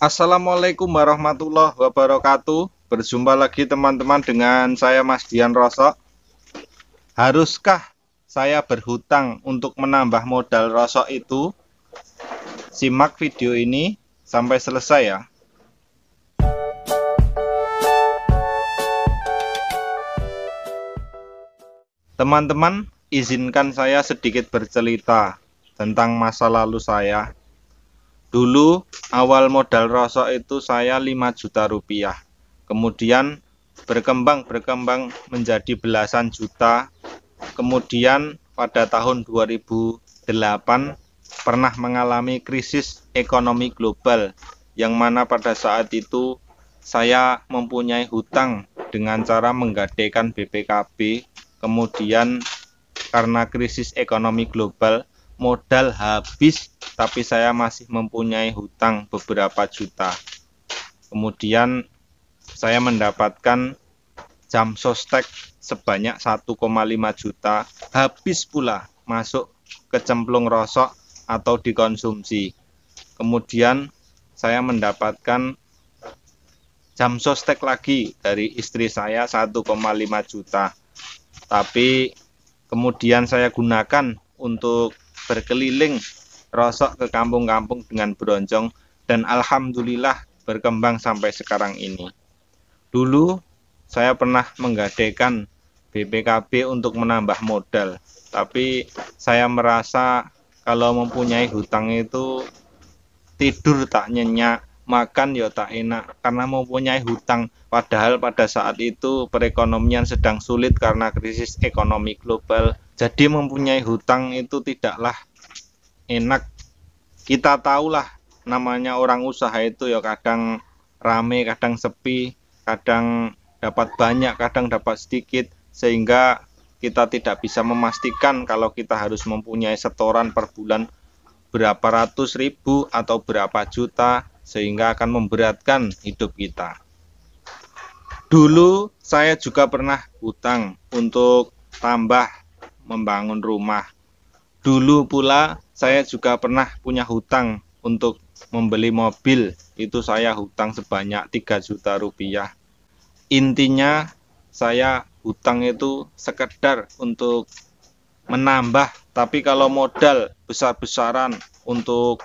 Assalamualaikum warahmatullahi wabarakatuh. Berjumpa lagi teman-teman dengan saya Mas Dian Rosok. Haruskah saya berhutang untuk menambah modal rosok itu? Simak video ini sampai selesai ya. Teman-teman, izinkan saya sedikit bercerita tentang masa lalu saya Dulu awal modal rosok itu saya 5 juta rupiah. Kemudian berkembang berkembang menjadi belasan juta. Kemudian pada tahun 2008 pernah mengalami krisis ekonomi global yang mana pada saat itu saya mempunyai hutang dengan cara menggadaikan BPKB. Kemudian karena krisis ekonomi global modal habis tapi saya masih mempunyai hutang beberapa juta. Kemudian saya mendapatkan jam sostek sebanyak 1,5 juta habis pula masuk ke cemplung rosok atau dikonsumsi. Kemudian saya mendapatkan jam sostek lagi dari istri saya 1,5 juta. Tapi kemudian saya gunakan untuk berkeliling rosok ke kampung-kampung dengan beroncong dan alhamdulillah berkembang sampai sekarang ini. Dulu saya pernah menggadaikan BPKB untuk menambah modal, tapi saya merasa kalau mempunyai hutang itu tidur tak nyenyak, makan ya tak enak karena mempunyai hutang padahal pada saat itu perekonomian sedang sulit karena krisis ekonomi global jadi mempunyai hutang itu tidaklah enak kita tahulah namanya orang usaha itu ya kadang rame kadang sepi kadang dapat banyak kadang dapat sedikit sehingga kita tidak bisa memastikan kalau kita harus mempunyai setoran per bulan berapa ratus ribu atau berapa juta sehingga akan memberatkan hidup kita dulu saya juga pernah hutang untuk tambah membangun rumah. Dulu pula saya juga pernah punya hutang untuk membeli mobil itu saya hutang sebanyak 3 juta rupiah intinya saya hutang itu sekedar untuk menambah tapi kalau modal besar-besaran untuk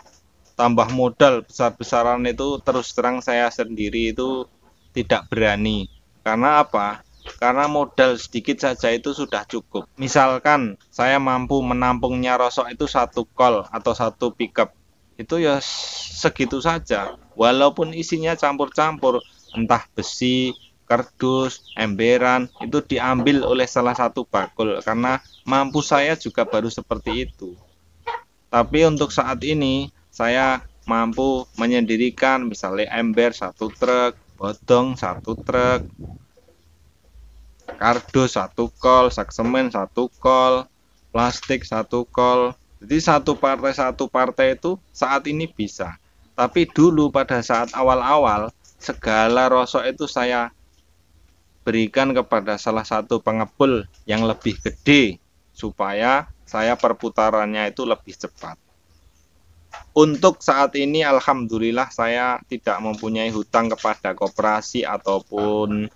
tambah modal besar-besaran itu terus terang saya sendiri itu tidak berani karena apa karena modal sedikit saja itu sudah cukup. Misalkan saya mampu menampungnya rosok itu satu kol atau satu pickup, itu ya segitu saja. Walaupun isinya campur-campur, entah besi, kardus, emberan, itu diambil oleh salah satu bakul karena mampu saya juga baru seperti itu. Tapi untuk saat ini saya mampu menyendirikan misalnya ember satu truk, bodong satu truk, kardus satu kol saksemen satu kol plastik satu kol jadi satu partai satu partai itu saat ini bisa tapi dulu pada saat awal-awal segala rosok itu saya berikan kepada salah satu pengepul yang lebih gede supaya saya perputarannya itu lebih cepat untuk saat ini alhamdulillah saya tidak mempunyai hutang kepada koperasi ataupun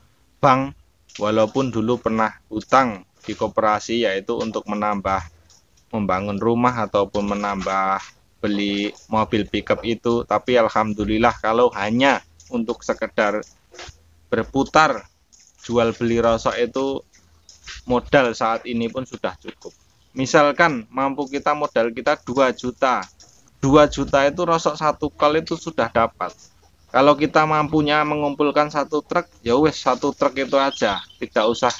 bank walaupun dulu pernah utang di koperasi yaitu untuk menambah membangun rumah ataupun menambah beli mobil pickup itu tapi alhamdulillah kalau hanya untuk sekedar berputar jual beli rosok itu modal saat ini pun sudah cukup misalkan mampu kita modal kita 2 juta 2 juta itu rosok satu kali itu sudah dapat kalau kita mampunya mengumpulkan satu truk ya wes satu truk itu aja tidak usah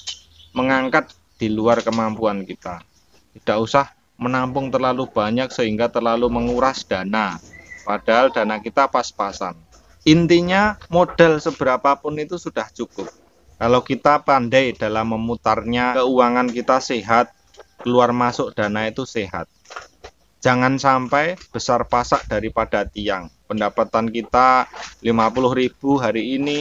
mengangkat di luar kemampuan kita tidak usah menampung terlalu banyak sehingga terlalu menguras dana padahal dana kita pas-pasan intinya modal seberapapun itu sudah cukup kalau kita pandai dalam memutarnya keuangan kita sehat keluar masuk dana itu sehat jangan sampai besar pasak daripada tiang pendapatan kita 50.000 hari ini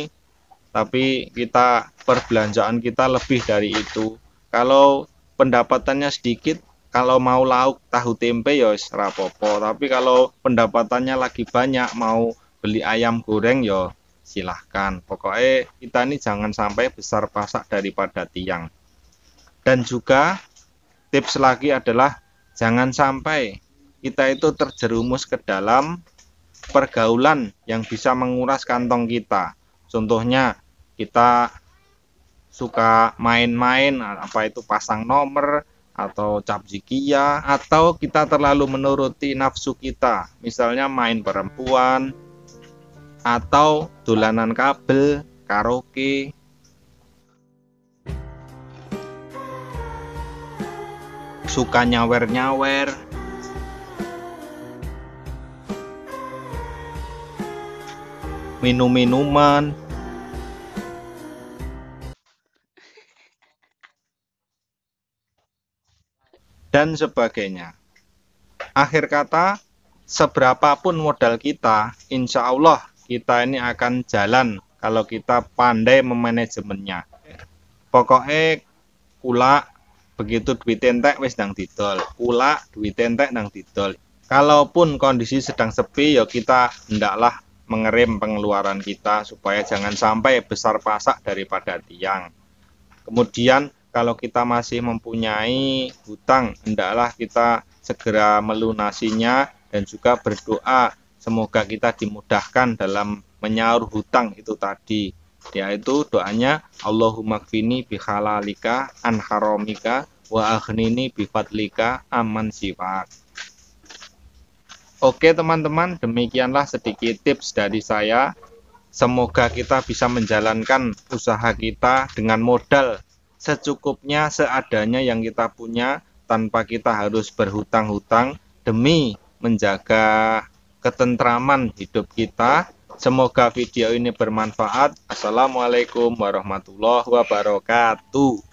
tapi kita perbelanjaan kita lebih dari itu kalau pendapatannya sedikit kalau mau lauk tahu tempe ya rapopo tapi kalau pendapatannya lagi banyak mau beli ayam goreng ya silahkan pokoknya kita ini jangan sampai besar pasak daripada tiang dan juga tips lagi adalah jangan sampai kita itu terjerumus ke dalam pergaulan yang bisa menguras kantong kita. Contohnya kita suka main-main apa itu pasang nomor atau cap zikia, atau kita terlalu menuruti nafsu kita. Misalnya main perempuan atau dolanan kabel, karaoke, suka nyawer-nyawer minum minuman dan sebagainya. Akhir kata, seberapapun modal kita, insya Allah kita ini akan jalan kalau kita pandai memanajemennya. Pokoknya kula begitu duit entek wis nang didol, kula duit entek nang didol. Kalaupun kondisi sedang sepi ya kita hendaklah mengerim pengeluaran kita supaya jangan sampai besar pasak daripada tiang. Kemudian kalau kita masih mempunyai hutang, hendaklah kita segera melunasinya dan juga berdoa semoga kita dimudahkan dalam menyaur hutang itu tadi. Yaitu doanya Allahumma kfini bihalalika an haramika wa aghnini bifadlika aman sifat. Oke teman-teman, demikianlah sedikit tips dari saya. Semoga kita bisa menjalankan usaha kita dengan modal secukupnya, seadanya yang kita punya, tanpa kita harus berhutang-hutang demi menjaga ketentraman hidup kita. Semoga video ini bermanfaat. Assalamualaikum warahmatullahi wabarakatuh.